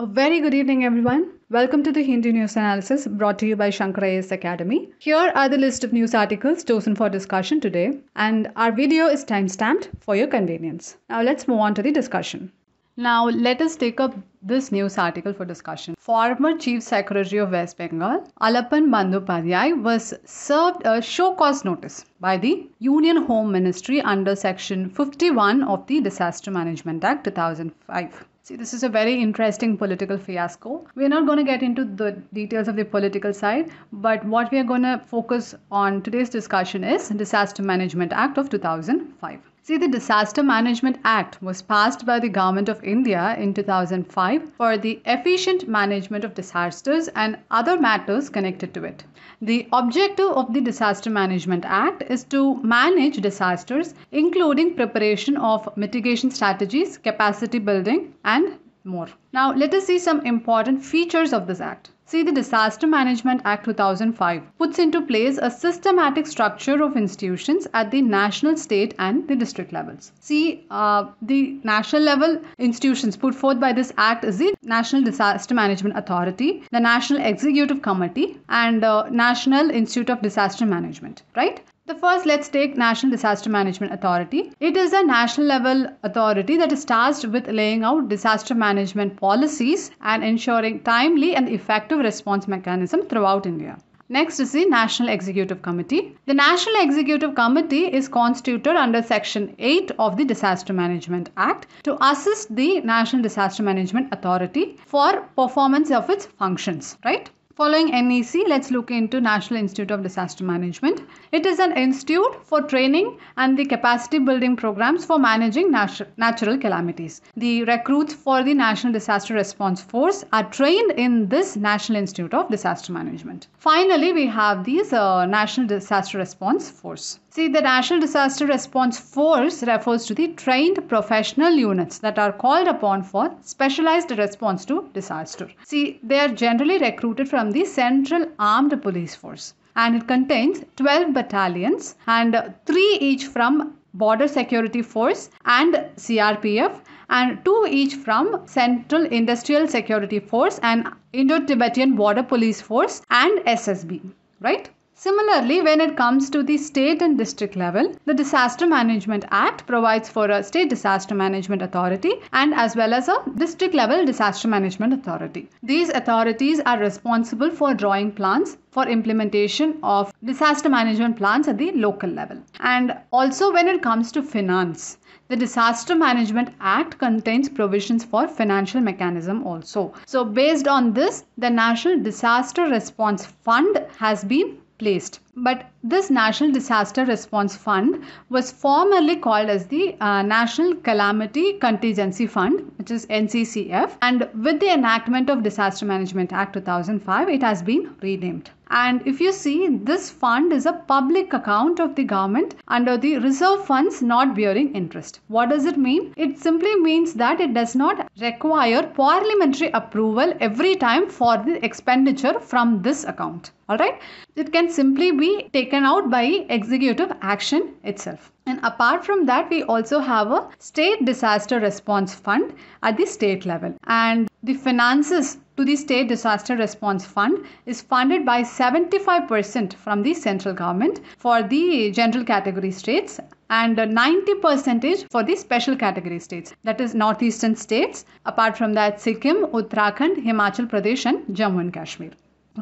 A very good evening, everyone. Welcome to the Hindu News Analysis brought to you by Shankara Academy. Here are the list of news articles chosen for discussion today, and our video is timestamped for your convenience. Now, let's move on to the discussion. Now, let us take up this news article for discussion. Former Chief Secretary of West Bengal, Alapan Bandopadhyay, was served a show cause notice by the Union Home Ministry under Section 51 of the Disaster Management Act 2005. See, this is a very interesting political fiasco. We're not going to get into the details of the political side, but what we are going to focus on today's discussion is Disaster Management Act of 2005. See, the Disaster Management Act was passed by the Government of India in 2005 for the efficient management of disasters and other matters connected to it. The objective of the Disaster Management Act is to manage disasters, including preparation of mitigation strategies, capacity building, and more. Now, let us see some important features of this act. See, the Disaster Management Act 2005 puts into place a systematic structure of institutions at the national, state, and the district levels. See, uh, the national level institutions put forth by this act is the National Disaster Management Authority, the National Executive Committee, and the uh, National Institute of Disaster Management, right? The first, let's take National Disaster Management Authority. It is a national level authority that is tasked with laying out disaster management policies and ensuring timely and effective response mechanism throughout India. Next is the National Executive Committee. The National Executive Committee is constituted under Section 8 of the Disaster Management Act to assist the National Disaster Management Authority for performance of its functions, right? Following NEC, let's look into National Institute of Disaster Management. It is an institute for training and the capacity building programs for managing nat- natural calamities. The recruits for the National Disaster Response Force are trained in this National Institute of Disaster Management. Finally, we have these uh, National Disaster Response Force. See, the National Disaster Response Force refers to the trained professional units that are called upon for specialized response to disaster. See, they are generally recruited from the Central Armed Police Force and it contains 12 battalions and 3 each from Border Security Force and CRPF and 2 each from Central Industrial Security Force and Indo-Tibetan Border Police Force and SSB, right? Similarly, when it comes to the state and district level, the Disaster Management Act provides for a state disaster management authority and as well as a district level disaster management authority. These authorities are responsible for drawing plans for implementation of disaster management plans at the local level. And also when it comes to finance, the Disaster Management Act contains provisions for financial mechanism also. So based on this, the National Disaster Response Fund has been placed. But this National Disaster Response Fund was formerly called as the uh, National Calamity Contingency Fund, which is NCCF. And with the enactment of Disaster Management Act 2005, it has been renamed. And if you see, this fund is a public account of the government under the reserve funds not bearing interest. What does it mean? It simply means that it does not require parliamentary approval every time for the expenditure from this account. Alright, it can simply be taken out by executive action itself. And apart from that, we also have a state disaster response fund at the state level. And the finances to the State Disaster Response Fund is funded by 75% from the central government for the general category states and 90% for the special category states that is northeastern states apart from that Sikkim, Uttarakhand, Himachal Pradesh and Jammu and Kashmir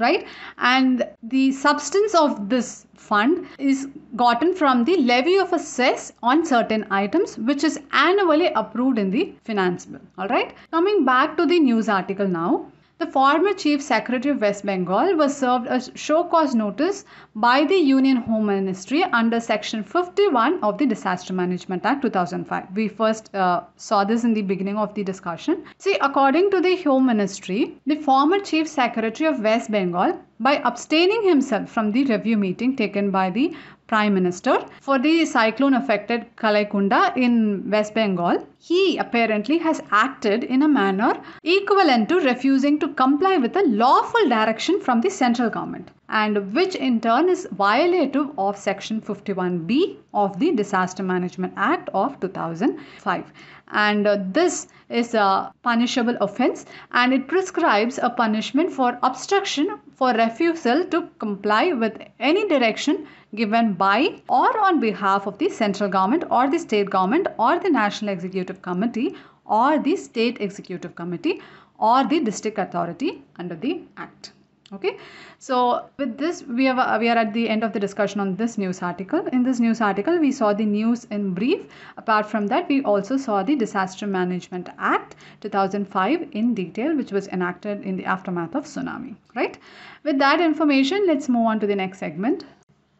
right and the substance of this fund is gotten from the levy of a cess on certain items which is annually approved in the finance bill all right coming back to the news article now the former Chief Secretary of West Bengal was served a show cause notice by the Union Home Ministry under Section 51 of the Disaster Management Act 2005. We first uh, saw this in the beginning of the discussion. See, according to the Home Ministry, the former Chief Secretary of West Bengal, by abstaining himself from the review meeting taken by the Prime Minister for the cyclone affected Kalaikunda in West Bengal. He apparently has acted in a manner equivalent to refusing to comply with a lawful direction from the central government and which in turn is violative of section 51b of the disaster management act of 2005 and uh, this is a punishable offense and it prescribes a punishment for obstruction for refusal to comply with any direction given by or on behalf of the central government or the state government or the national executive committee or the state executive committee or the district authority under the act okay so with this we have uh, we are at the end of the discussion on this news article in this news article we saw the news in brief apart from that we also saw the disaster management act 2005 in detail which was enacted in the aftermath of tsunami right with that information let's move on to the next segment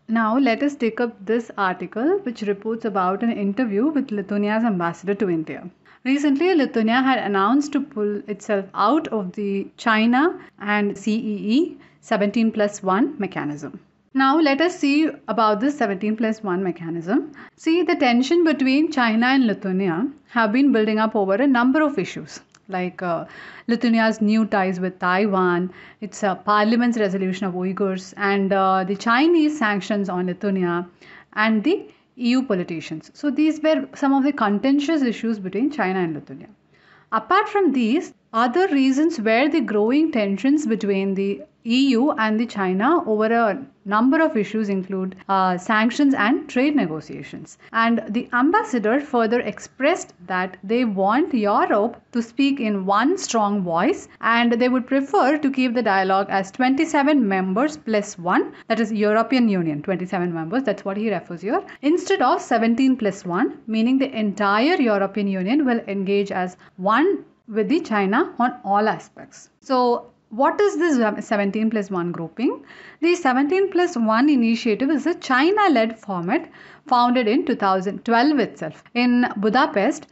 now let us take up this article which reports about an interview with lithuania's ambassador to india Recently, Lithuania had announced to pull itself out of the China and CEE 17 plus 1 mechanism. Now, let us see about this 17 plus 1 mechanism. See, the tension between China and Lithuania have been building up over a number of issues like uh, Lithuania's new ties with Taiwan, its uh, parliament's resolution of Uyghurs, and uh, the Chinese sanctions on Lithuania, and the EU politicians. So these were some of the contentious issues between China and Lithuania. Apart from these, other reasons were the growing tensions between the EU and the China over a number of issues include uh, sanctions and trade negotiations and the ambassador further expressed that they want Europe to speak in one strong voice and they would prefer to keep the dialogue as 27 members plus 1 that is European Union 27 members that's what he refers here instead of 17 plus 1 meaning the entire European Union will engage as one with the China on all aspects so what is this um, 17 plus 1 grouping? The 17 plus 1 initiative is a China led format founded in 2012 itself in Budapest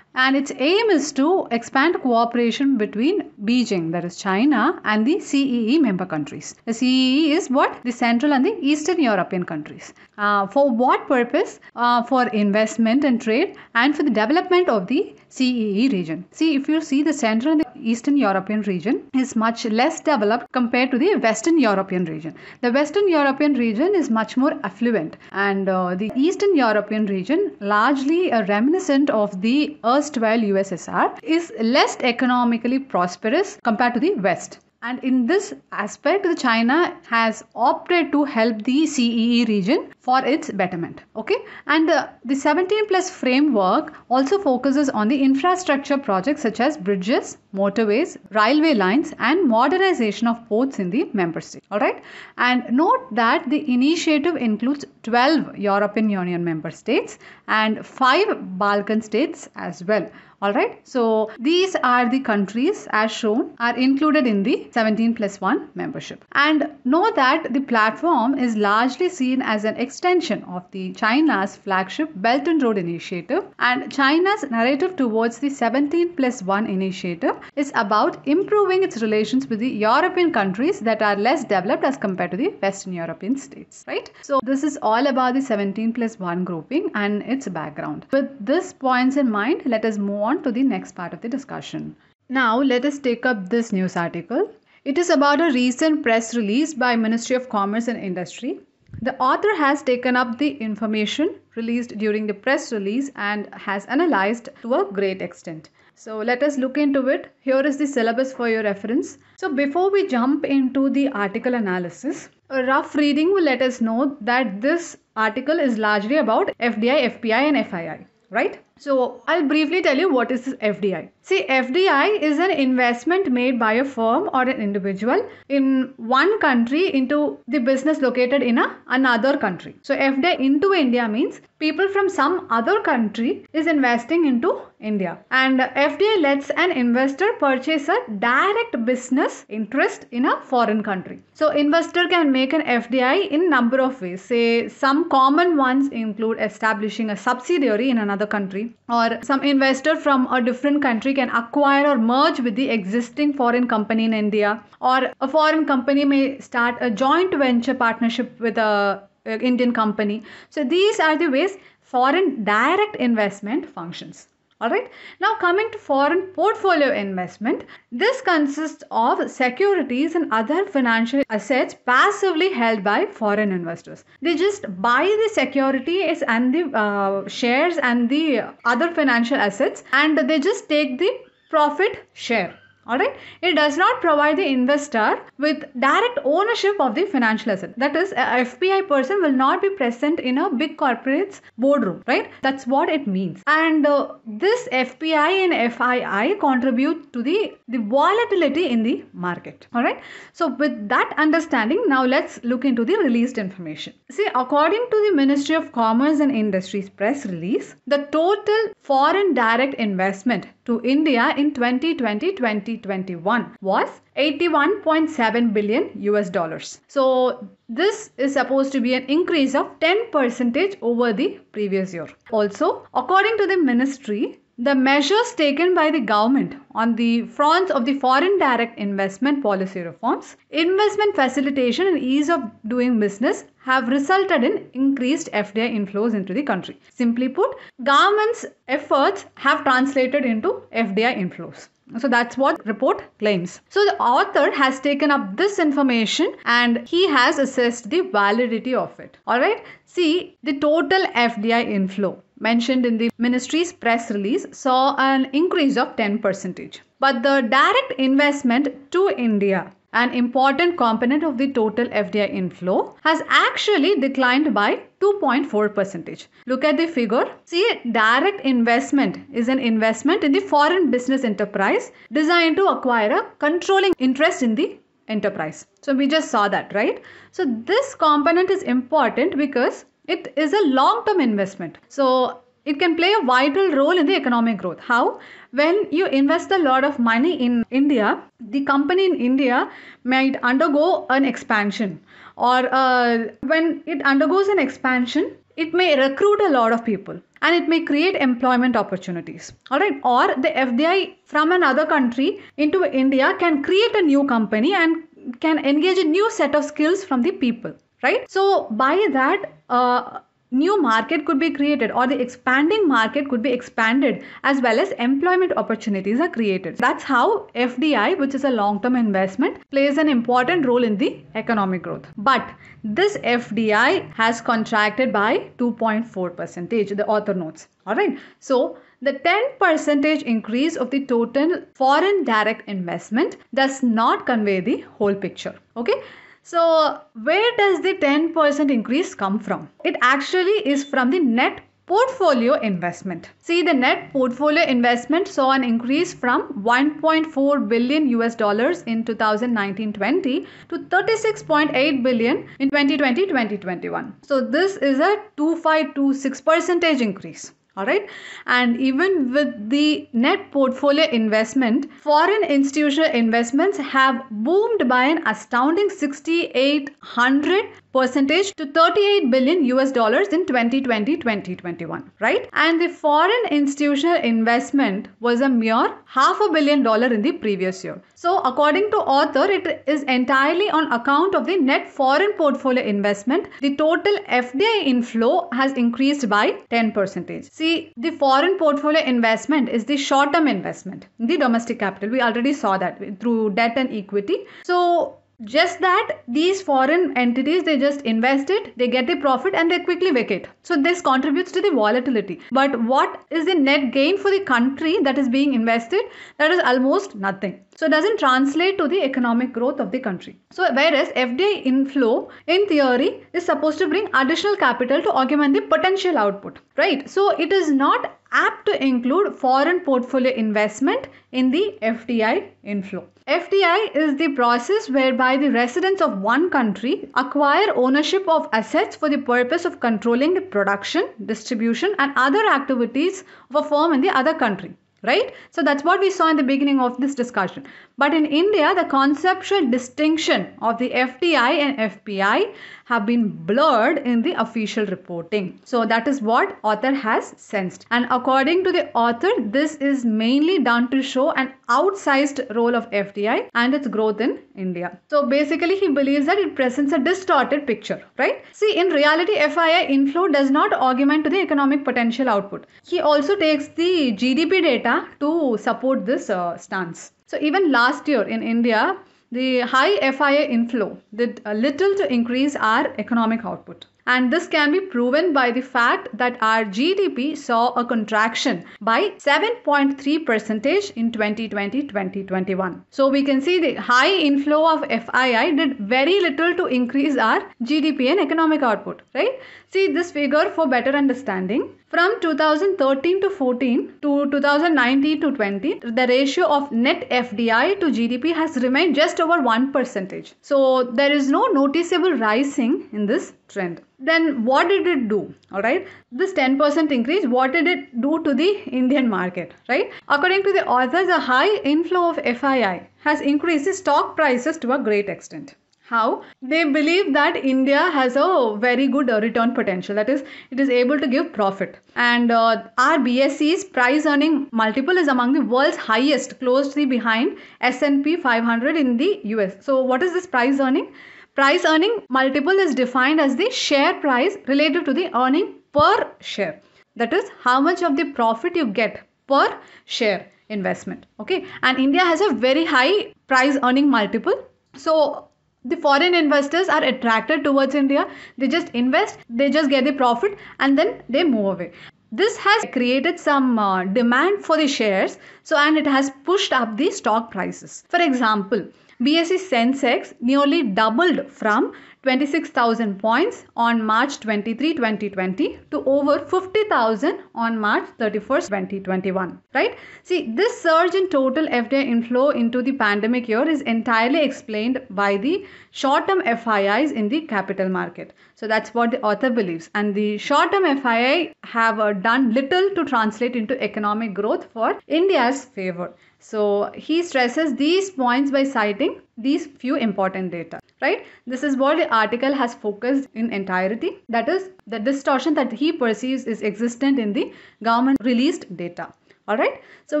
and its aim is to expand cooperation between Beijing, that is China, and the CEE member countries. The CEE is what? The Central and the Eastern European countries. Uh, for what purpose? Uh, for investment and trade and for the development of the CEE region. See, if you see the Central and the Eastern European region is much less developed compared to the Western European region. The Western European region is much more affluent, and uh, the Eastern European region, largely a uh, reminiscent of the erstwhile USSR, is less economically prosperous compared to the West. And in this aspect, China has opted to help the CEE region for its betterment okay and uh, the 17 plus framework also focuses on the infrastructure projects such as bridges motorways railway lines and modernization of ports in the member state all right and note that the initiative includes 12 european union member states and 5 balkan states as well all right so these are the countries as shown are included in the 17 plus 1 membership and know that the platform is largely seen as an extension extension of the China's flagship Belt and Road Initiative and China's narrative towards the 17 plus 1 initiative is about improving its relations with the European countries that are less developed as compared to the Western European states, right? So this is all about the 17 plus 1 grouping and its background. With these points in mind, let us move on to the next part of the discussion. Now let us take up this news article. It is about a recent press release by Ministry of Commerce and Industry the author has taken up the information released during the press release and has analyzed to a great extent. So let us look into it. Here is the syllabus for your reference. So before we jump into the article analysis, a rough reading will let us know that this article is largely about FDI, FPI and FII, right? So I'll briefly tell you what is FDI. See, FDI is an investment made by a firm or an individual in one country into the business located in a, another country. So FDI into India means people from some other country is investing into India. And FDI lets an investor purchase a direct business interest in a foreign country. So investor can make an FDI in number of ways. Say some common ones include establishing a subsidiary in another country or some investor from a different country can acquire or merge with the existing foreign company in India or a foreign company may start a joint venture partnership with a uh, Indian company. So these are the ways foreign direct investment functions. Alright, now coming to foreign portfolio investment, this consists of securities and other financial assets passively held by foreign investors. They just buy the securities and the uh, shares and the other financial assets and they just take the profit share Alright, it does not provide the investor with direct ownership of the financial asset. That is, a FPI person will not be present in a big corporate's boardroom, right? That's what it means. And uh, this FPI and FII contribute to the, the volatility in the market. Alright, so with that understanding, now let's look into the released information. See, according to the Ministry of Commerce and Industries press release, the total foreign direct investment to India in 2020 20 2021 was 81.7 billion US dollars. So this is supposed to be an increase of 10 percentage over the previous year. Also, according to the ministry, the measures taken by the government on the fronts of the foreign direct investment policy reforms, investment facilitation and ease of doing business have resulted in increased FDI inflows into the country. Simply put, government's efforts have translated into FDI inflows. So that's what report claims. So the author has taken up this information and he has assessed the validity of it. All right. See the total FDI inflow mentioned in the ministry's press release saw an increase of 10%. But the direct investment to India an important component of the total FDI inflow, has actually declined by 2.4 percentage. Look at the figure. See, direct investment is an investment in the foreign business enterprise designed to acquire a controlling interest in the enterprise. So we just saw that, right? So this component is important because it is a long term investment. So it can play a vital role in the economic growth. How? When you invest a lot of money in India, the company in India might undergo an expansion or uh, when it undergoes an expansion, it may recruit a lot of people and it may create employment opportunities. All right, or the FDI from another country into India can create a new company and can engage a new set of skills from the people right so by that uh, new market could be created or the expanding market could be expanded as well as employment opportunities are created that's how fdi which is a long term investment plays an important role in the economic growth but this fdi has contracted by 2.4 percentage the author notes all right so the 10 percentage increase of the total foreign direct investment does not convey the whole picture okay so, where does the 10% increase come from? It actually is from the net portfolio investment. See the net portfolio investment saw an increase from 1.4 billion US dollars in 2019-20 to 36.8 billion in 2020-2021. So this is a 2526 percentage increase all right and even with the net portfolio investment foreign institutional investments have boomed by an astounding 6800 percentage to 38 billion US dollars in 2020-2021, right? And the foreign institutional investment was a mere half a billion dollar in the previous year. So according to author, it is entirely on account of the net foreign portfolio investment. The total FDI inflow has increased by 10 percentage. See, the foreign portfolio investment is the short-term investment, the domestic capital. We already saw that through debt and equity. So just that these foreign entities they just invest it they get a profit and they quickly vacate so this contributes to the volatility but what is the net gain for the country that is being invested that is almost nothing so it doesn't translate to the economic growth of the country so whereas fdi inflow in theory is supposed to bring additional capital to augment the potential output right so it is not apt to include foreign portfolio investment in the FDI inflow. FDI is the process whereby the residents of one country acquire ownership of assets for the purpose of controlling the production, distribution, and other activities of a firm in the other country right so that's what we saw in the beginning of this discussion but in India, the conceptual distinction of the FDI and FPI have been blurred in the official reporting. So that is what author has sensed. And according to the author, this is mainly done to show an outsized role of FDI and its growth in India. So basically, he believes that it presents a distorted picture, right? See, in reality, FII inflow does not augment to the economic potential output. He also takes the GDP data to support this uh, stance. So even last year in India, the high FIA inflow did little to increase our economic output and this can be proven by the fact that our GDP saw a contraction by 7.3 percentage in 2020-2021. So we can see the high inflow of FII did very little to increase our GDP and economic output, right? See this figure for better understanding. From 2013 to 14 to 2019 to 20, the ratio of net FDI to GDP has remained just over 1 percentage. So there is no noticeable rising in this trend then what did it do all right this 10% increase what did it do to the indian market right according to the authors a high inflow of fii has increased the stock prices to a great extent how they believe that india has a very good return potential that is it is able to give profit and uh, our bse's price earning multiple is among the world's highest closely behind s&p 500 in the us so what is this price earning Price earning multiple is defined as the share price relative to the earning per share. That is how much of the profit you get per share investment. Okay, and India has a very high price earning multiple. So the foreign investors are attracted towards India. They just invest, they just get the profit, and then they move away this has created some uh, demand for the shares so and it has pushed up the stock prices for example BSE Sensex nearly doubled from 26,000 points on March 23, 2020 to over 50,000 on March 31, 2021, right? See, this surge in total FDI inflow into the pandemic year is entirely explained by the short-term FIIs in the capital market. So that's what the author believes. And the short-term FII have uh, done little to translate into economic growth for India's favor. So he stresses these points by citing these few important data, right? This is what the article has focused in entirety. That is, the distortion that he perceives is existent in the government released data. Alright, so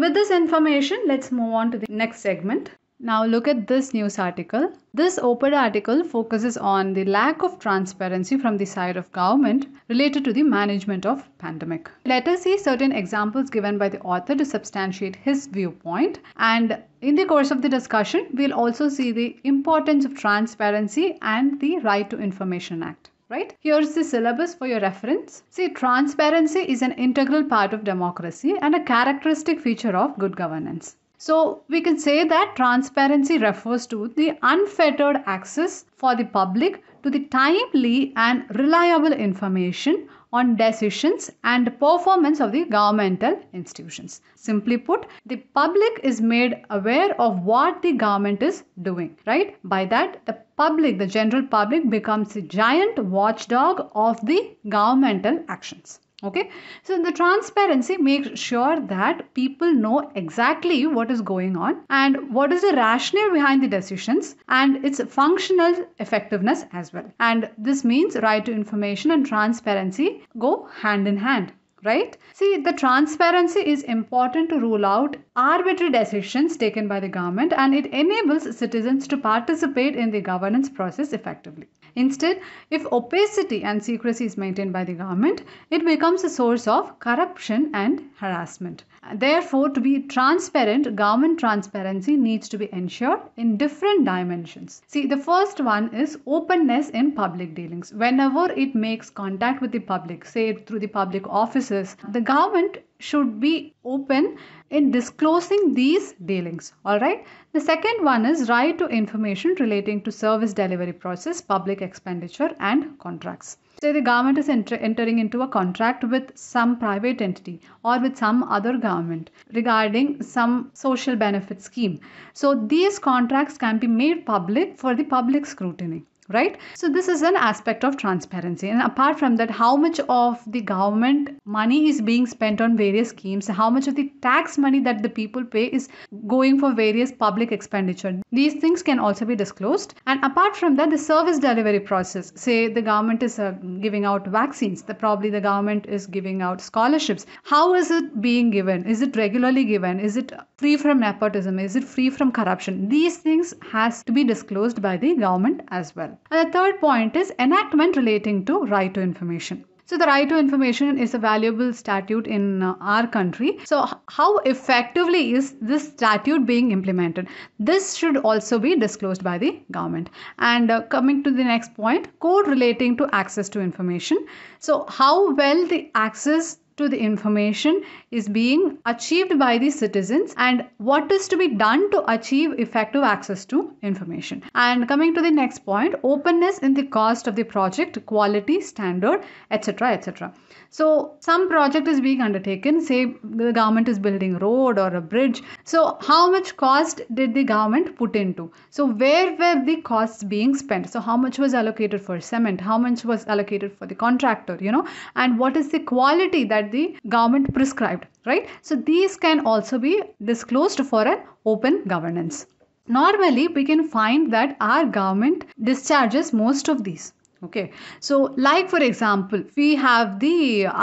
with this information, let's move on to the next segment. Now look at this news article. This op-ed article focuses on the lack of transparency from the side of government related to the management of pandemic. Let us see certain examples given by the author to substantiate his viewpoint and in the course of the discussion we'll also see the importance of transparency and the Right to Information Act right? Here's the syllabus for your reference. See, transparency is an integral part of democracy and a characteristic feature of good governance. So we can say that transparency refers to the unfettered access for the public to the timely and reliable information on decisions and performance of the governmental institutions. Simply put, the public is made aware of what the government is doing, right? By that, the public, the general public becomes the giant watchdog of the governmental actions okay so in the transparency make sure that people know exactly what is going on and what is the rationale behind the decisions and its functional effectiveness as well and this means right to information and transparency go hand in hand right? See, the transparency is important to rule out arbitrary decisions taken by the government and it enables citizens to participate in the governance process effectively. Instead, if opacity and secrecy is maintained by the government, it becomes a source of corruption and harassment. Therefore, to be transparent, government transparency needs to be ensured in different dimensions. See, the first one is openness in public dealings. Whenever it makes contact with the public, say through the public offices, the government should be open in disclosing these dealings all right the second one is right to information relating to service delivery process public expenditure and contracts say the government is enter- entering into a contract with some private entity or with some other government regarding some social benefit scheme so these contracts can be made public for the public scrutiny right so this is an aspect of transparency and apart from that how much of the government money is being spent on various schemes how much of the tax money that the people pay is going for various public expenditure these things can also be disclosed and apart from that the service delivery process say the government is uh, giving out vaccines the probably the government is giving out scholarships how is it being given is it regularly given is it free from nepotism is it free from corruption these things has to be disclosed by the government as well and the third point is enactment relating to right to information. So, the right to information is a valuable statute in uh, our country. So, how effectively is this statute being implemented? This should also be disclosed by the government. And uh, coming to the next point, code relating to access to information. So, how well the access to the information is being achieved by the citizens and what is to be done to achieve effective access to information. And coming to the next point openness in the cost of the project, quality, standard, etc. etc. So some project is being undertaken, say the government is building road or a bridge. So how much cost did the government put into? So where were the costs being spent? So how much was allocated for cement? How much was allocated for the contractor, you know? And what is the quality that the government prescribed, right? So these can also be disclosed for an open governance. Normally, we can find that our government discharges most of these okay so like for example we have the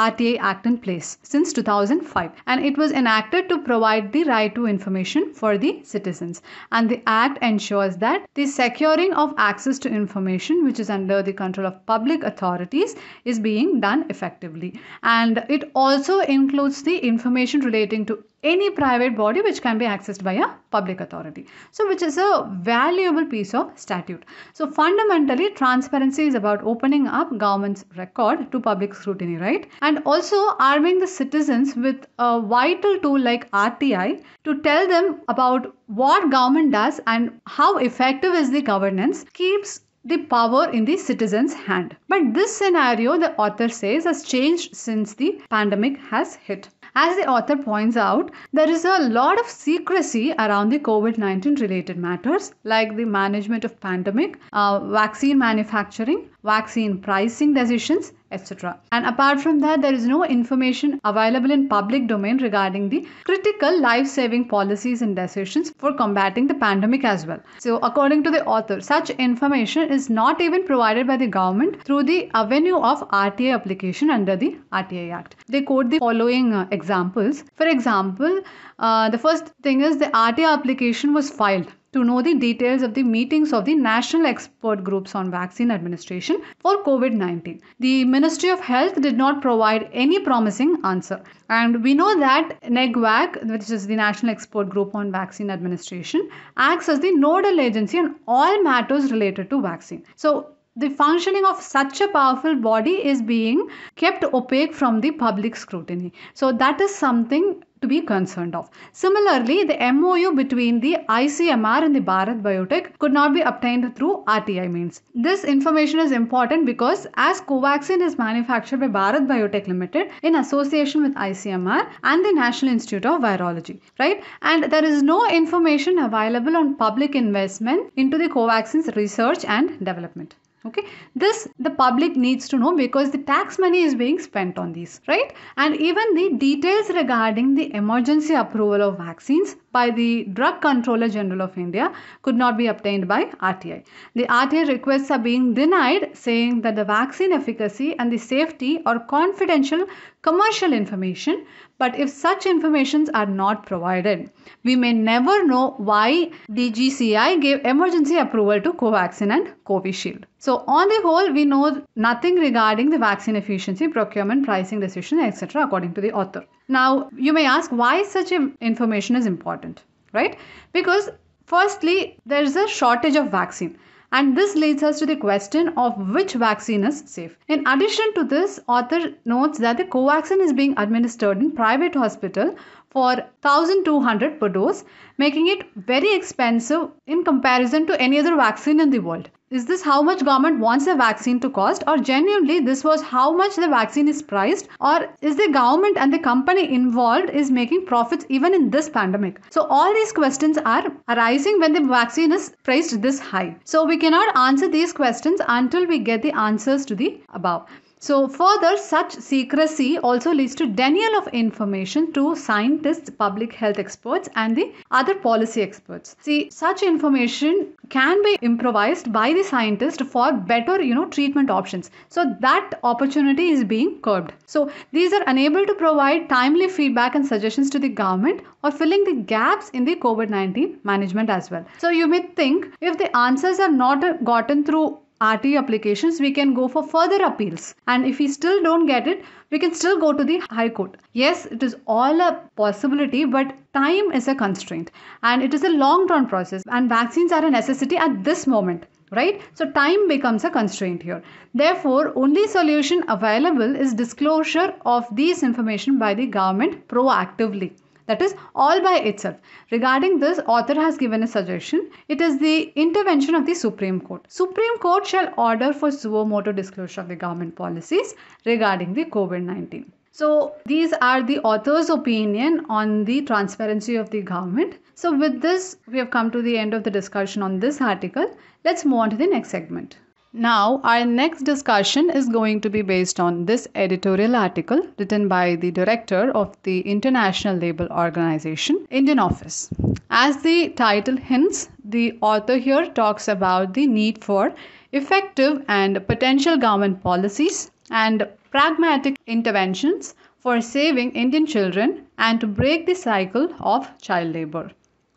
rta act in place since 2005 and it was enacted to provide the right to information for the citizens and the act ensures that the securing of access to information which is under the control of public authorities is being done effectively and it also includes the information relating to any private body which can be accessed by a public authority. So, which is a valuable piece of statute. So, fundamentally, transparency is about opening up government's record to public scrutiny, right? And also arming the citizens with a vital tool like RTI to tell them about what government does and how effective is the governance keeps the power in the citizen's hand. But this scenario, the author says, has changed since the pandemic has hit. As the author points out, there is a lot of secrecy around the COVID 19 related matters like the management of pandemic, uh, vaccine manufacturing, vaccine pricing decisions, etc. And apart from that, there is no information available in public domain regarding the critical life-saving policies and decisions for combating the pandemic as well. So according to the author, such information is not even provided by the government through the avenue of RTA application under the RTA Act. They quote the following uh, examples. For example, uh, the first thing is the RTA application was filed to know the details of the meetings of the national expert groups on vaccine administration for COVID 19. The Ministry of Health did not provide any promising answer. And we know that NEGVAC, which is the National Expert Group on Vaccine Administration, acts as the nodal agency on all matters related to vaccine. So, the functioning of such a powerful body is being kept opaque from the public scrutiny. So, that is something to be concerned of. Similarly, the MOU between the ICMR and the Bharat Biotech could not be obtained through RTI means. This information is important because as Covaxin is manufactured by Bharat Biotech Limited in association with ICMR and the National Institute of Virology, right? And there is no information available on public investment into the Covaxin's research and development okay this the public needs to know because the tax money is being spent on these right and even the details regarding the emergency approval of vaccines by the Drug Controller General of India could not be obtained by RTI. The RTI requests are being denied, saying that the vaccine efficacy and the safety are confidential commercial information. But if such informations are not provided, we may never know why DGCI gave emergency approval to Covaxin and Covishield. So on the whole, we know nothing regarding the vaccine efficiency, procurement, pricing decision, etc. according to the author. Now, you may ask why such information is important, right? Because, firstly, there is a shortage of vaccine. And this leads us to the question of which vaccine is safe. In addition to this, author notes that the Covaxin is being administered in private hospital for 1200 per dose, making it very expensive in comparison to any other vaccine in the world. Is this how much government wants the vaccine to cost or genuinely this was how much the vaccine is priced or is the government and the company involved is making profits even in this pandemic? So all these questions are arising when the vaccine is priced this high. So we cannot answer these questions until we get the answers to the above. So, further, such secrecy also leads to denial of information to scientists, public health experts, and the other policy experts. See, such information can be improvised by the scientist for better, you know, treatment options. So, that opportunity is being curbed. So, these are unable to provide timely feedback and suggestions to the government or filling the gaps in the COVID 19 management as well. So, you may think if the answers are not gotten through RTO applications, we can go for further appeals. And if we still don't get it, we can still go to the High Court. Yes, it is all a possibility, but time is a constraint and it is a long term process. And vaccines are a necessity at this moment right so time becomes a constraint here therefore only solution available is disclosure of these information by the government proactively that is all by itself regarding this author has given a suggestion it is the intervention of the supreme court supreme court shall order for suo disclosure of the government policies regarding the covid-19 so these are the author's opinion on the transparency of the government. So with this, we have come to the end of the discussion on this article. Let's move on to the next segment. Now, our next discussion is going to be based on this editorial article written by the director of the International Labour Organization, Indian Office. As the title hints, the author here talks about the need for effective and potential government policies and pragmatic interventions for saving Indian children and to break the cycle of child labor.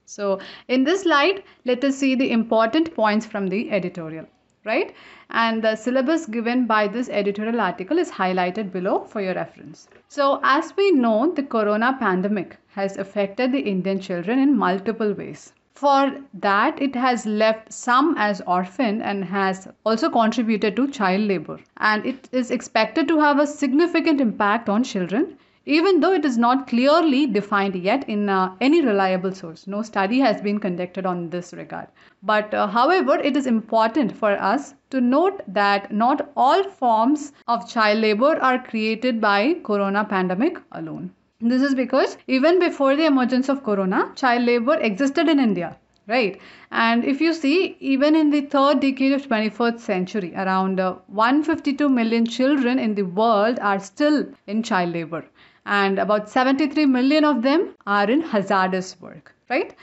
So, in this light, let us see the important points from the editorial right? And the syllabus given by this editorial article is highlighted below for your reference. So as we know, the corona pandemic has affected the Indian children in multiple ways. For that, it has left some as orphaned and has also contributed to child labor. And it is expected to have a significant impact on children even though it is not clearly defined yet in uh, any reliable source. No study has been conducted on this regard. But uh, however, it is important for us to note that not all forms of child labor are created by corona pandemic alone. This is because even before the emergence of corona, child labor existed in India right and if you see even in the third decade of 21st century around uh, 152 million children in the world are still in child labor and about 73 million of them are in hazardous work right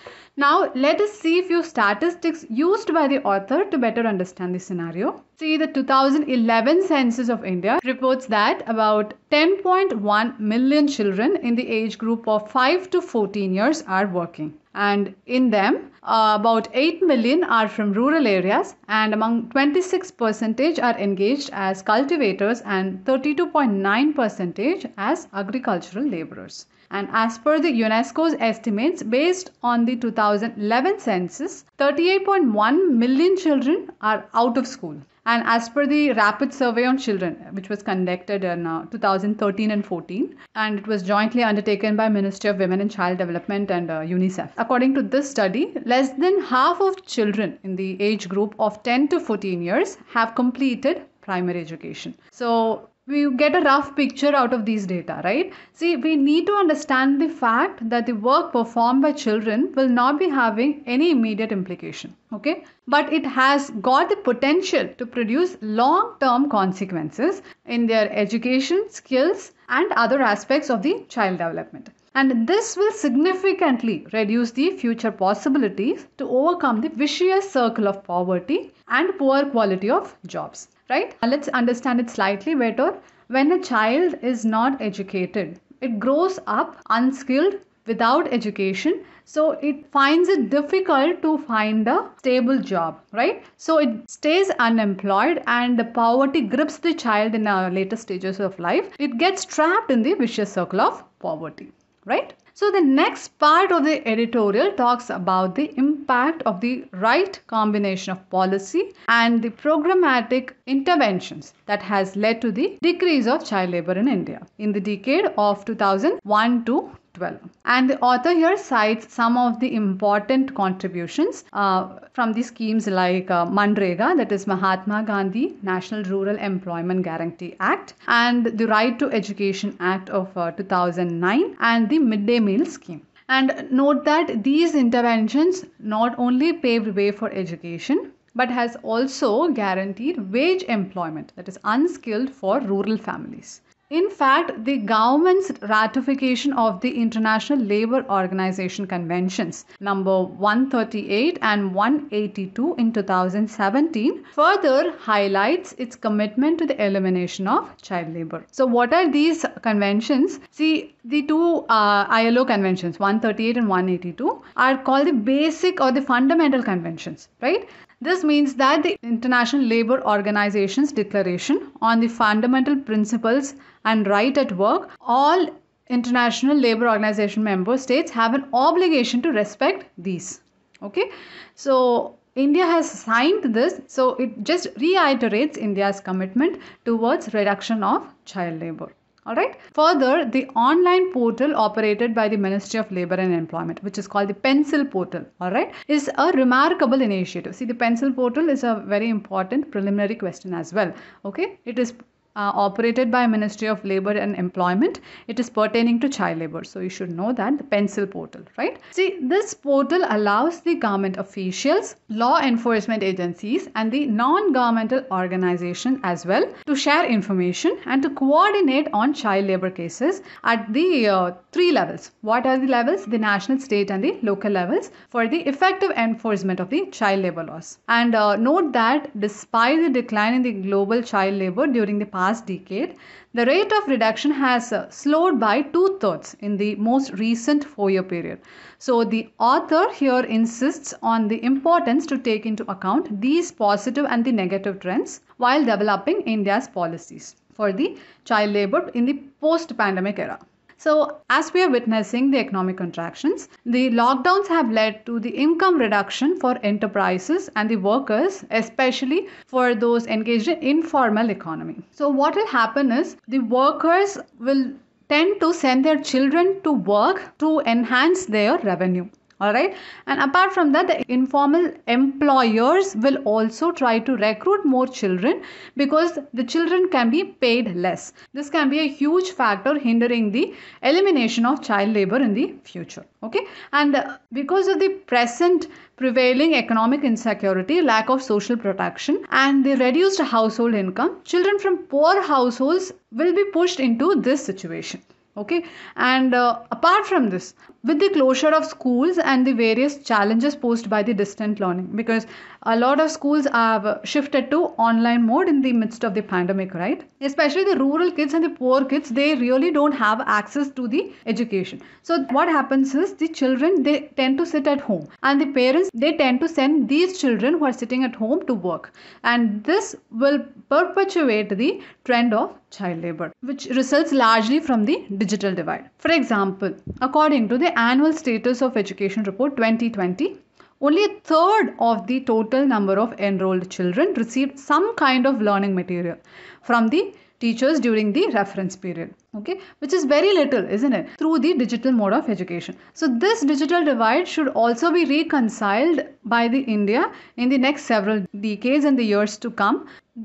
now let us see few statistics used by the author to better understand the scenario see the 2011 census of india reports that about 10.1 million children in the age group of 5 to 14 years are working and in them uh, about 8 million are from rural areas and among 26 percentage are engaged as cultivators and 32.9 percentage as agricultural laborers and as per the UNESCO's estimates, based on the 2011 census, 38.1 million children are out of school. And as per the rapid survey on children, which was conducted in uh, 2013 and 14, and it was jointly undertaken by Ministry of Women and Child Development and uh, UNICEF. According to this study, less than half of children in the age group of 10 to 14 years have completed primary education. So we get a rough picture out of these data, right? See, we need to understand the fact that the work performed by children will not be having any immediate implication, okay? But it has got the potential to produce long term consequences in their education, skills, and other aspects of the child development. And this will significantly reduce the future possibilities to overcome the vicious circle of poverty and poor quality of jobs right let's understand it slightly better when a child is not educated it grows up unskilled without education so it finds it difficult to find a stable job right so it stays unemployed and the poverty grips the child in our later stages of life it gets trapped in the vicious circle of poverty right so, the next part of the editorial talks about the impact of the right combination of policy and the programmatic interventions that has led to the decrease of child labor in India. In the decade of 2001 to 12. And the author here cites some of the important contributions uh, from the schemes like uh, Mandrega, that is Mahatma Gandhi National Rural Employment Guarantee Act, and the Right to Education Act of uh, 2009, and the Midday Meal Scheme. And note that these interventions not only paved way for education but has also guaranteed wage employment that is unskilled for rural families in fact, the government's ratification of the International Labour Organization conventions number 138 and 182 in 2017 further highlights its commitment to the elimination of child labor. So what are these conventions? See, the two uh, ILO conventions 138 and 182 are called the basic or the fundamental conventions, right? This means that the International Labour Organization's declaration on the fundamental principles and right at work, all International Labour Organization member states have an obligation to respect these. Okay, so India has signed this, so it just reiterates India's commitment towards reduction of child labor. All right. Further, the online portal operated by the Ministry of Labor and Employment, which is called the Pencil Portal, all right, is a remarkable initiative. See, the Pencil Portal is a very important preliminary question as well. Okay. It is uh, operated by ministry of labor and employment it is pertaining to child labor so you should know that the pencil portal right see this portal allows the government officials law enforcement agencies and the non-governmental organization as well to share information and to coordinate on child labor cases at the uh, three levels what are the levels the national state and the local levels for the effective enforcement of the child labor laws and uh, note that despite the decline in the global child labor during the past past decade, the rate of reduction has uh, slowed by two thirds in the most recent four year period. So, the author here insists on the importance to take into account these positive and the negative trends while developing India's policies for the child labor in the post pandemic era. So, as we are witnessing the economic contractions, the lockdowns have led to the income reduction for enterprises and the workers, especially for those engaged in informal economy. So, what will happen is the workers will tend to send their children to work to enhance their revenue all right and apart from that the informal employers will also try to recruit more children because the children can be paid less this can be a huge factor hindering the elimination of child labor in the future okay and because of the present prevailing economic insecurity lack of social protection and the reduced household income children from poor households will be pushed into this situation okay and uh, apart from this with the closure of schools and the various challenges posed by the distant learning because a lot of schools have shifted to online mode in the midst of the pandemic, right? Especially the rural kids and the poor kids, they really don't have access to the education. So what happens is the children they tend to sit at home and the parents they tend to send these children who are sitting at home to work. And this will perpetuate the trend of child labor, which results largely from the digital divide. For example, according to the annual status of education report 2020, only a third of the total number of enrolled children received some kind of learning material from the teachers during the reference period okay which is very little isn't it through the digital mode of education so this digital divide should also be reconciled by the india in the next several decades and the years to come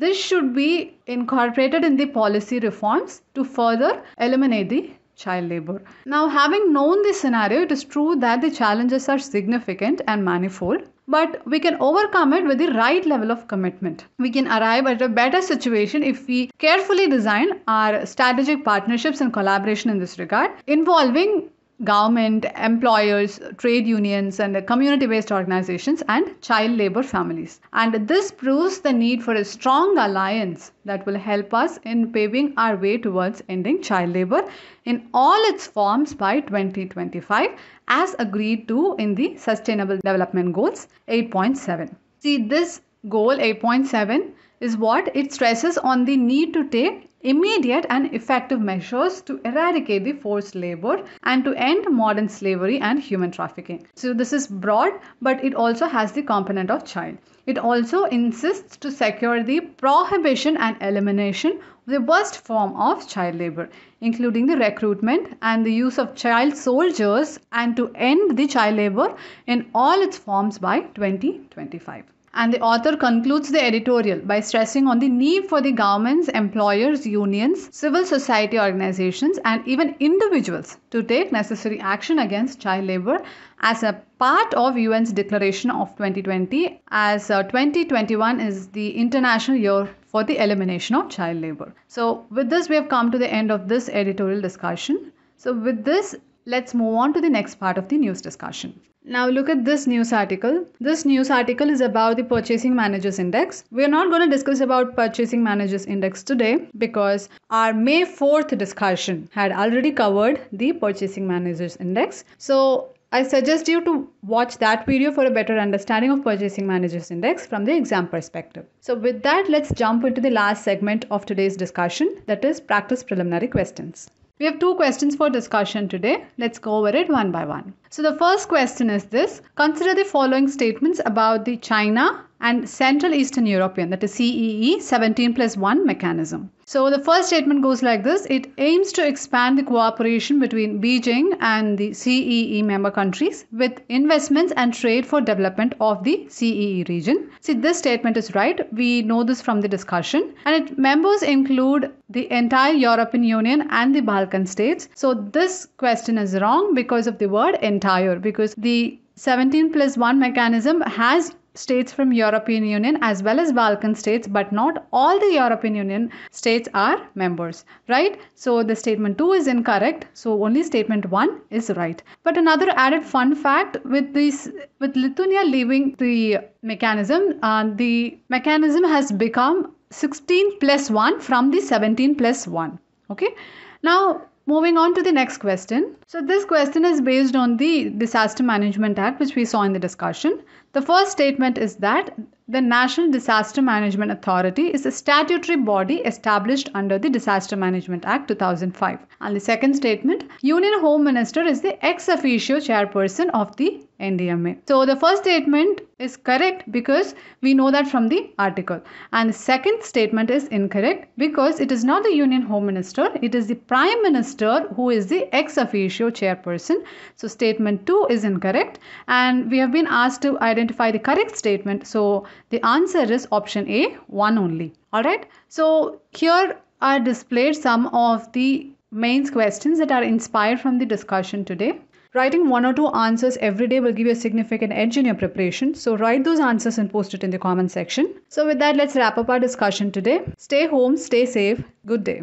this should be incorporated in the policy reforms to further eliminate the child labor. Now, having known this scenario, it is true that the challenges are significant and manifold, but we can overcome it with the right level of commitment. We can arrive at a better situation if we carefully design our strategic partnerships and collaboration in this regard, involving government, employers, trade unions, and community based organizations, and child labor families. And this proves the need for a strong alliance that will help us in paving our way towards ending child labor in all its forms by 2025, as agreed to in the Sustainable Development Goals 8.7. See, this goal 8.7 is what it stresses on the need to take immediate and effective measures to eradicate the forced labor and to end modern slavery and human trafficking. So this is broad but it also has the component of child. It also insists to secure the prohibition and elimination of the worst form of child labor including the recruitment and the use of child soldiers and to end the child labor in all its forms by 2025. And the author concludes the editorial by stressing on the need for the governments, employers, unions, civil society organizations, and even individuals to take necessary action against child labor as a part of UN's Declaration of 2020, as uh, 2021 is the International Year for the Elimination of Child Labor. So, with this, we have come to the end of this editorial discussion. So, with this, let's move on to the next part of the news discussion. Now look at this news article. This news article is about the purchasing managers index. We are not going to discuss about purchasing managers index today because our May 4th discussion had already covered the purchasing managers index. So I suggest you to watch that video for a better understanding of purchasing managers index from the exam perspective. So with that let's jump into the last segment of today's discussion that is practice preliminary questions. We have two questions for discussion today. Let's go over it one by one. So the first question is this. Consider the following statements about the China and Central Eastern European, that is CEE 17 plus 1 mechanism. So the first statement goes like this it aims to expand the cooperation between Beijing and the CEE member countries with investments and trade for development of the CEE region. See, this statement is right. We know this from the discussion. And it members include the entire European Union and the Balkan states. So this question is wrong because of the word entire, because the 17 plus 1 mechanism has states from European Union as well as Balkan states but not all the European Union states are members right so the statement 2 is incorrect so only statement 1 is right but another added fun fact with this with Lithuania leaving the mechanism uh, the mechanism has become 16 plus 1 from the 17 plus 1 okay now Moving on to the next question. So, this question is based on the Disaster Management Act, which we saw in the discussion. The first statement is that the National Disaster Management Authority is a statutory body established under the Disaster Management Act 2005. And the second statement, Union Home Minister is the ex officio chairperson of the NDMA. So the first statement is correct because we know that from the article. And the second statement is incorrect because it is not the Union Home Minister, it is the Prime Minister who is the ex officio chairperson. So statement 2 is incorrect. And we have been asked to identify identify the correct statement. So the answer is option A, 1 only. Alright, so here are displayed some of the mains questions that are inspired from the discussion today. Writing one or two answers every day will give you a significant edge in your preparation. So write those answers and post it in the comment section. So with that, let's wrap up our discussion today. Stay home, stay safe. Good day.